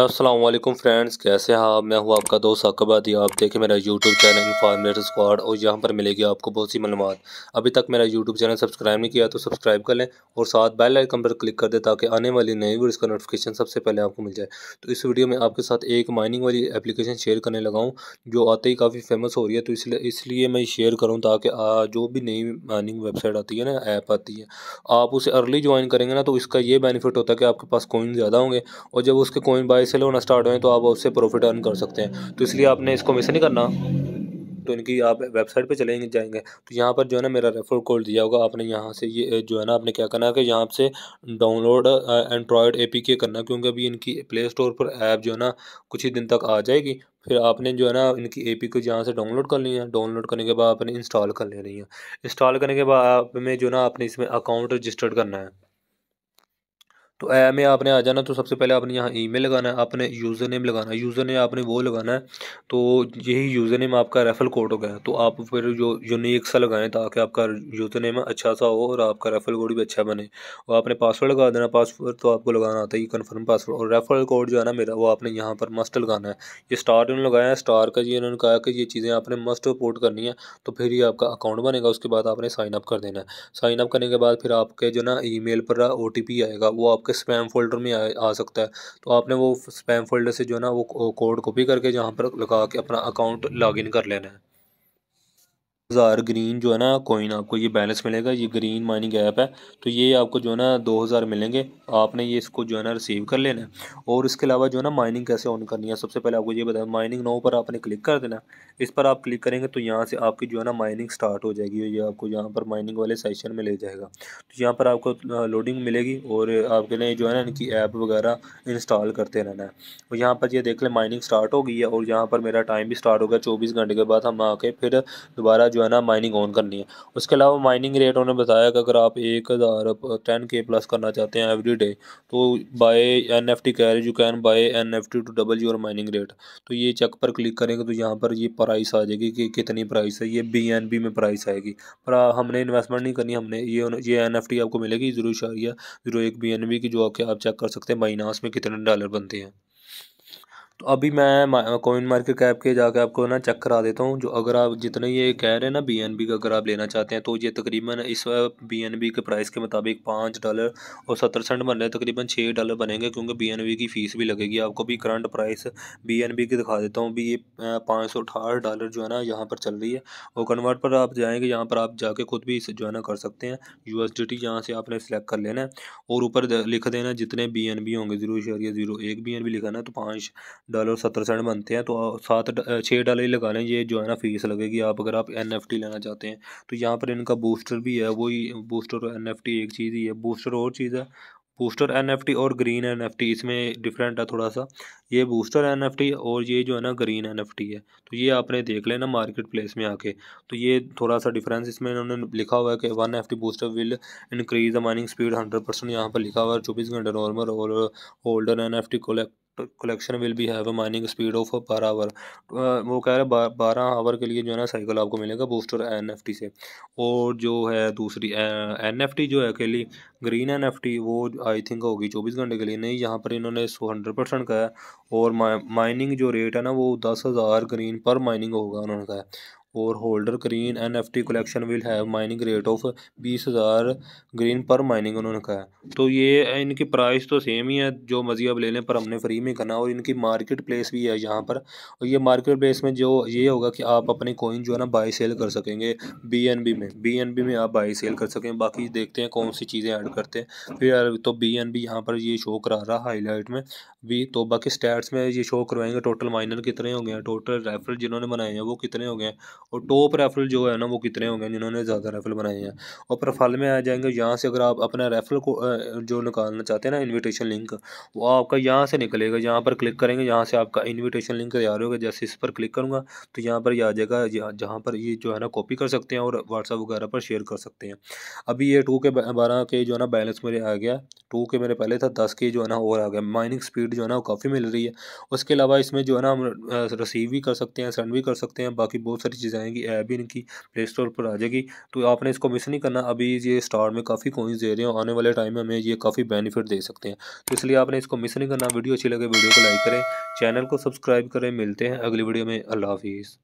Aslam friends कैसे हैं हाँ, आप मैं हूँ आपका दोस्त अकबादी आप देखें मेरा यूट्यूब चैनल इन्फॉर्मेट स्क्वाड और यहाँ पर मिलेगी आपको बहुत सी मालूम अभी तक मेरा यूट्यूब चैनल सब्सक्राइब नहीं किया तो सब्सक्राइब कर लें और साथ बेल आइकन पर क्लिक कर दें ताकि आने वाली नई वीडियोस का नोटिफिकेशन सबसे पहले आपको मिल जाए तो इस वीडियो में आपके साथ एक माइनिंग वाली एप्लीकेशन शेयर करने लगाऊँ जो आते ही काफ़ी फेमस हो रही है तो इसलिए इसलिए मैं शेयर करूँ ताकि जो भी नई माइनिंग वेबसाइट आती है ना ऐप आती है आप उसे अर्ली ज्वाइन करेंगे ना तो इसका ये बेनिफिट होता है कि आपके पास कोइन ज़्यादा होंगे और जब उसके कोइन बाय प्राइस से होना स्टार्ट हुए तो आप उससे प्रॉफिट अर्न कर सकते हैं तो इसलिए आपने इसको मिस नहीं करना तो इनकी आप वेबसाइट पे चलेंगे जाएंगे तो यहाँ पर जो है ना मेरा रेफर कोड दिया होगा आपने यहाँ से ये जो है ना आपने क्या करना है कि यहाँ से डाउनलोड एंड्रॉयड ए पी के करना क्योंकि अभी इनकी प्ले स्टोर पर ऐप जो है ना कुछ ही दिन तक आ जाएगी फिर आपने जो है ना इनकी ए पी को यहाँ से डाउनलोड कर लिया है डाउनलोड करने के बाद आपने इंस्टॉल कर लेनी है इंस्टॉल करने के बाद आप में जो है ना आपने इसमें अकाउंट रजिस्टर्ड करना है तो ऐ में आपने आ जाना तो सबसे पहले आपने यहाँ ई लगाना है आपने यूज़र नेम लगाना है यूज़र नेम आपने वो लगाना है तो यही यूज़र नेम आपका रेफ़ल कोड हो गया तो आप फिर जो यूनिक सा लगाएं ताकि आपका यूज़र नेम अच्छा सा हो और आपका रेफ़ल कोड भी अच्छा बने और आपने पासवर्ड लगा देना पासवर्ड तो आपको लगाना आता है ये कन्फर्म पासवर्ड और रेफ़ल कोड जो है ना मेरा वो आपने यहाँ पर मस्ट लगाना है ये स्टार इन्होंने लगाया है स्टार का जी इन्होंने कहा कि ये चीज़ें आपने मस्ट रिपोर्ट करनी है तो फिर ही आपका अकाउंट बनेगा उसके बाद आपने साइनअप कर देना है साइनअप करने के बाद फिर आपके जो ना ई पर ओ आएगा वो आपके आपके स्पैम फोल्डर में आ, आ सकता है तो आपने वो स्पैम फोल्डर से जो है ना वो कोड कॉपी करके जहाँ पर लगा के अपना अकाउंट लॉगिन कर लेना है हज़ार ग्रीन जो है ना कोइन आपको ये बैलेंस मिलेगा ये ग्रीन माइनिंग ऐप है तो ये आपको जो है ना दो हज़ार मिलेंगे आपने ये इसको जो है ना रिसीव कर लेना है और इसके अलावा जो है ना माइनिंग कैसे ऑन करनी है सबसे पहले आपको ये बताया माइनिंग नो पर आपने क्लिक कर देना इस पर आप क्लिक करेंगे तो यहाँ से आपकी जो है ना माइनिंग स्टार्ट हो जाएगी ये आपको यहाँ पर माइनिंग वाले सेशन में ले जाएगा तो यहाँ पर आपको लोडिंग मिलेगी और आपके लिए जो है ना इनकी ऐप वगैरह इंस्टॉल करते रहना है और यहाँ पर ये देख लें माइनिंग स्टार्ट हो गई है और यहाँ पर मेरा टाइम भी स्टार्ट हो गया चौबीस घंटे के बाद हम आके फिर दोबारा जो है ना माइनिंग ऑन करनी है उसके अलावा माइनिंग रेट उन्होंने बताया कि अगर आप एक हज़ार टेन के प्लस करना चाहते हैं एवरी डे तो buy N F T carriage you can buy N F T to double your mining rate तो ये चेक पर क्लिक करेंगे तो यहाँ पर ये प्राइस आ जाएगी कि कितनी प्राइस है ये बी एन बी में प्राइस आएगी पर हमने इन्वेस्टमेंट नहीं करनी हमने ये ये एन एफ टी आपको मिलेगी जीरो इशारिया जीरो एक बी एन बी की जो आपके आप चेक कर सकते हैं माइनास में कितने डॉलर बनते हैं तो अभी मैं कॉइन मार्केट कैप के जाके आपको ना चेक करा देता हूँ जो अगर आप जितने ये कह रहे हैं ना बीएनबी का अगर आप लेना चाहते हैं तो ये तकरीबन इस बीएनबी के प्राइस के मुताबिक पाँच डॉलर और सत्तर सेंट बन रहे हैं तकरीबन छः डॉलर बनेंगे क्योंकि बीएनबी की फ़ीस भी लगेगी आपको भी करंट प्राइस बीएनबी की दिखा देता हूँ भी ये पाँच सौ अठारह डॉलर जो है ना यहाँ पर चल रही है और कन्वर्ट पर आप जाएँगे यहाँ पर आप जाके खुद भी जो है ना कर सकते हैं यू एस से आपने सेलेक्ट कर लेना है और ऊपर लिख देना जितने बी होंगे ज़ीरो शेयर या ज़ीरो एक बी लिखाना है तो पाँच डॉलर सत्तर सेंट बनते हैं तो सात छः डॉलर ही लगा लें ये जो है ना फीस लगेगी आप अगर आप एन एफ टी लेना चाहते हैं तो यहाँ पर इनका बूस्टर भी है वही बूस्टर और एन एफ टी एक चीज़ ही है बूस्टर और चीज़ है बूस्टर एन और ग्रीन एन इसमें डिफरेंट है थोड़ा सा ये बूस्टर एन और ये जो है ना ग्रीन एन है तो ये आपने देख लेना मार्केट प्लेस में आके तो ये थोड़ा सा डिफरेंस इसमें इन्होंने लिखा हुआ है कि one F booster will increase the mining speed hundred percent यहाँ पर लिखा हुआ है चौबीस घंटे नॉर्मल और holder N F T collect collection will भी have a mining speed of बारह आवर वो कह रहे हैं बारह आवर के लिए जो है ना साइकिल आपको मिलेगा बूस्टर एन एफ टी से और जो है दूसरी एन एफ टी जो है अकेली ग्रीन एन एफ टी वो आई थिंक होगी चौबीस घंटे के लिए नहीं यहाँ पर इन्होंने सो हंड्रेड परसेंट कहा है और माइनिंग जो रेट है ना वो दस हज़ार ग्रीन पर माइनिंग होगा उन्होंने कहा और holder green N F T collection will have mining rate of बीस हज़ार ग्रीन पर माइनिंग उन्होंने कहा है तो ये इनकी प्राइस तो सेम ही है जो मर्जी अब ले लें पर हमने फ्री में करना और इनकी मार्केट प्लेस भी है यहाँ पर और ये मार्केट प्लेस में जो ये होगा कि आप अपने कोइन जो है ना बाई सेल कर सकेंगे बी एन बी में बी एन बी में आप बाई सेल कर सकें बाकी देखते हैं कौन सी चीज़ें ऐड करते हैं फिर तो बी एन बी यहाँ पर ये शो करा रहा हाईलाइट में भी तो बाकी स्टैट्स में ये शो करवाएंगे टोटल माइनर कितने हो गए हैं टोटल रेफरल जिन्होंने बनाए हैं वो कितने हो गए हैं और टॉप रेफरल जो है ना वो कितने हो गए हैं जिन्होंने ज़्यादा रेफरल बनाए हैं और प्रोफाइल में आ जाएंगे यहाँ से अगर आप अपना रेफरल को जो निकालना चाहते हैं ना इन्विटेशन लिंक वो आपका यहाँ से निकलेगा यहाँ पर क्लिक करेंगे यहाँ से आपका इन्विटेशन लिंक तैयार होगा जैसे इस पर क्लिक करूँगा तो यहाँ पर यह आ जाएगा जहाँ पर ये जो है ना कॉपी कर सकते हैं और व्हाट्सअप वगैरह पर शेयर कर सकते हैं अभी ये टू के बारह के जो है ना बैलेंस मेरे आ गया टू के मेरे पहले था दस के जो है ना और आ गया माइनिंग स्पीड फैसिलिटी जो है ना वो काफ़ी मिल रही है उसके अलावा इसमें जो है ना हम रिसीव भी कर सकते हैं सेंड भी कर सकते हैं बाकी बहुत सारी चीज़ें आएंगी ऐप भी इनकी प्ले स्टोर पर आ जाएगी तो आपने इसको मिस नहीं करना अभी ये स्टार में काफ़ी कोइंस दे रहे हैं आने वाले टाइम में हमें ये काफ़ी बेनिफिट दे सकते हैं तो इसलिए आपने इसको मिस नहीं करना वीडियो अच्छी लगे वीडियो को लाइक करें चैनल को सब्सक्राइब करें मिलते हैं अगली वीडियो में अल्लाह हाफिज़